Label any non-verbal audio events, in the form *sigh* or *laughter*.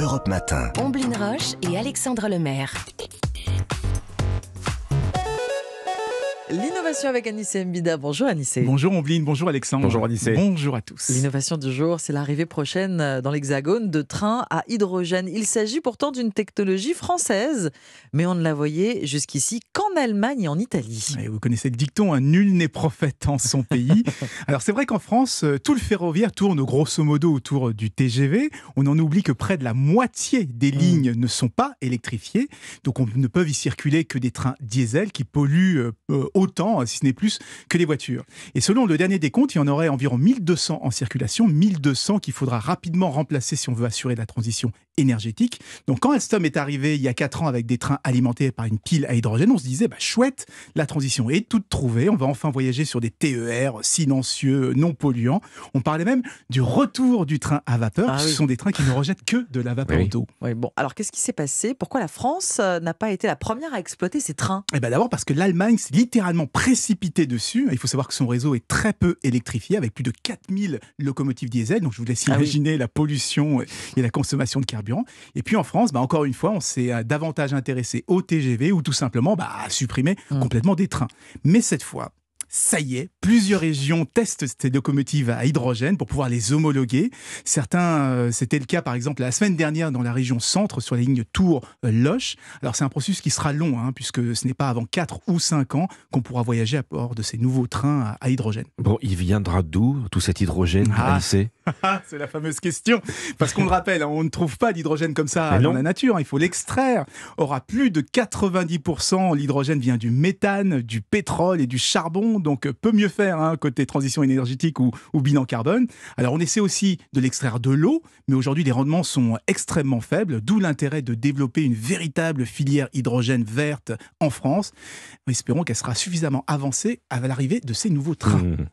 Europe Matin. Omblin Roche et Alexandre Lemaire. L'innovation avec Anissé Mbida. Bonjour Anissé. Bonjour Ombline, bonjour Alexandre. Bonjour Anissé. Bonjour à tous. L'innovation du jour, c'est l'arrivée prochaine euh, dans l'Hexagone de trains à hydrogène. Il s'agit pourtant d'une technologie française, mais on ne la voyait jusqu'ici qu'en Allemagne et en Italie. vous connaissez le dicton, un hein, nul n'est prophète en son pays. *laughs* Alors c'est vrai qu'en France, euh, tout le ferroviaire tourne grosso modo autour euh, du TGV. On en oublie que près de la moitié des mm. lignes ne sont pas électrifiées, donc on ne peut y circuler que des trains diesel qui polluent autant, si ce n'est plus, que les voitures. Et selon le dernier décompte, il y en aurait environ 1200 en circulation, 1200 qu'il faudra rapidement remplacer si on veut assurer la transition énergétique. Donc quand Alstom est arrivé il y a 4 ans avec des trains alimentés par une pile à hydrogène, on se disait, bah, chouette, la transition est toute trouvée, on va enfin voyager sur des TER silencieux, non polluants. On parlait même du retour du train à vapeur, ah ce sont des trains qui ne rejettent que de la vapeur d'eau. Oui, bon, alors qu'est-ce qui s'est passé Pourquoi la France euh, n'a pas été la première à exploiter ces trains Eh bien d'abord parce que l'Allemagne, c'est littéralement précipité dessus. Il faut savoir que son réseau est très peu électrifié, avec plus de 4000 locomotives diesel. Donc je vous laisse ah imaginer la pollution euh, et la consommation de carburant. Et puis en France, bah, encore une fois, on s'est euh, davantage intéressé au TGV ou tout simplement bah, à supprimer hum. complètement des trains. Mais cette fois, ça y est, plusieurs régions testent ces locomotives à hydrogène pour pouvoir les homologuer. Certains, euh, c'était le cas par exemple la semaine dernière dans la région centre sur la ligne Tours-Loche. Alors c'est un processus qui sera long, hein, puisque ce n'est pas avant 4 ou 5 ans qu'on pourra voyager à bord de ces nouveaux trains à hydrogène. Bon, il viendra d'où tout cet hydrogène ah. *laughs* C'est la fameuse question. Parce qu'on le rappelle, hein, on ne trouve pas d'hydrogène comme ça dans la nature. Hein, il faut l'extraire. Or, plus de 90%, l'hydrogène vient du méthane, du pétrole et du charbon. Donc, euh, peu mieux faire hein, côté transition énergétique ou, ou bilan carbone. Alors, on essaie aussi de l'extraire de l'eau. Mais aujourd'hui, les rendements sont extrêmement faibles. D'où l'intérêt de développer une véritable filière hydrogène verte en France. Espérons qu'elle sera suffisamment avancée à l'arrivée de ces nouveaux trains. Mmh.